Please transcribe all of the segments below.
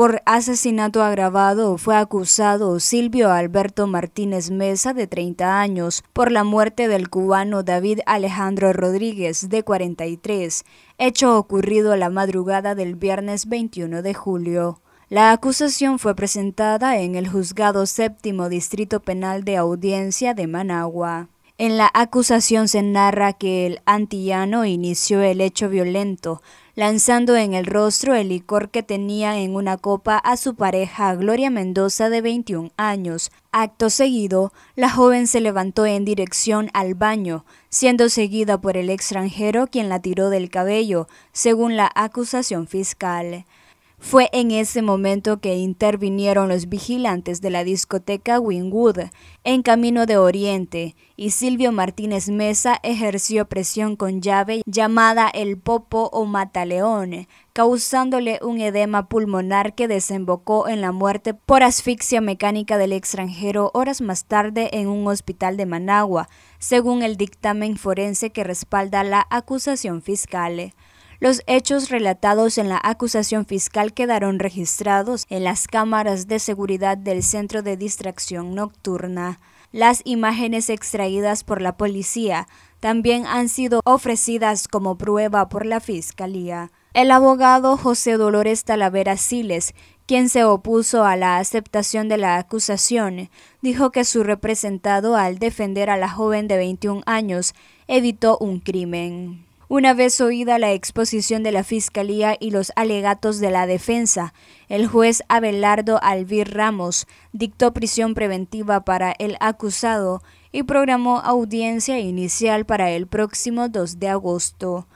Por asesinato agravado fue acusado Silvio Alberto Martínez Mesa, de 30 años, por la muerte del cubano David Alejandro Rodríguez, de 43, hecho ocurrido la madrugada del viernes 21 de julio. La acusación fue presentada en el Juzgado Séptimo Distrito Penal de Audiencia de Managua. En la acusación se narra que el antillano inició el hecho violento, lanzando en el rostro el licor que tenía en una copa a su pareja Gloria Mendoza de 21 años. Acto seguido, la joven se levantó en dirección al baño, siendo seguida por el extranjero quien la tiró del cabello, según la acusación fiscal. Fue en ese momento que intervinieron los vigilantes de la discoteca Winwood en Camino de Oriente y Silvio Martínez Mesa ejerció presión con llave llamada el popo o mataleón, causándole un edema pulmonar que desembocó en la muerte por asfixia mecánica del extranjero horas más tarde en un hospital de Managua, según el dictamen forense que respalda la acusación fiscal. Los hechos relatados en la acusación fiscal quedaron registrados en las cámaras de seguridad del Centro de Distracción Nocturna. Las imágenes extraídas por la policía también han sido ofrecidas como prueba por la Fiscalía. El abogado José Dolores Talavera Siles, quien se opuso a la aceptación de la acusación, dijo que su representado al defender a la joven de 21 años evitó un crimen. Una vez oída la exposición de la Fiscalía y los alegatos de la defensa, el juez Abelardo Alvir Ramos dictó prisión preventiva para el acusado y programó audiencia inicial para el próximo 2 de agosto.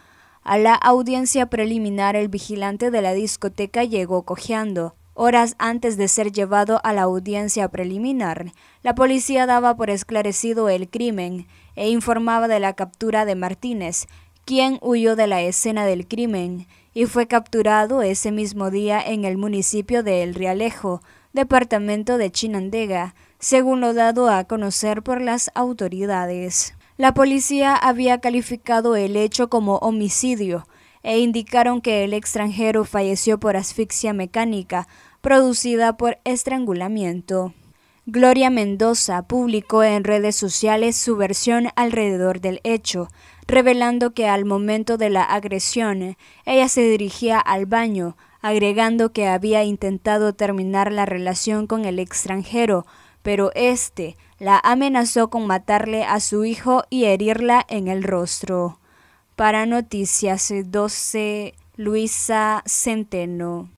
A la audiencia preliminar el vigilante de la discoteca llegó cojeando. Horas antes de ser llevado a la audiencia preliminar, la policía daba por esclarecido el crimen e informaba de la captura de Martínez, quien huyó de la escena del crimen y fue capturado ese mismo día en el municipio de El Rialejo, departamento de Chinandega, según lo dado a conocer por las autoridades. La policía había calificado el hecho como homicidio e indicaron que el extranjero falleció por asfixia mecánica producida por estrangulamiento. Gloria Mendoza publicó en redes sociales su versión alrededor del hecho, revelando que al momento de la agresión ella se dirigía al baño, agregando que había intentado terminar la relación con el extranjero, pero éste la amenazó con matarle a su hijo y herirla en el rostro. Para Noticias 12, Luisa Centeno.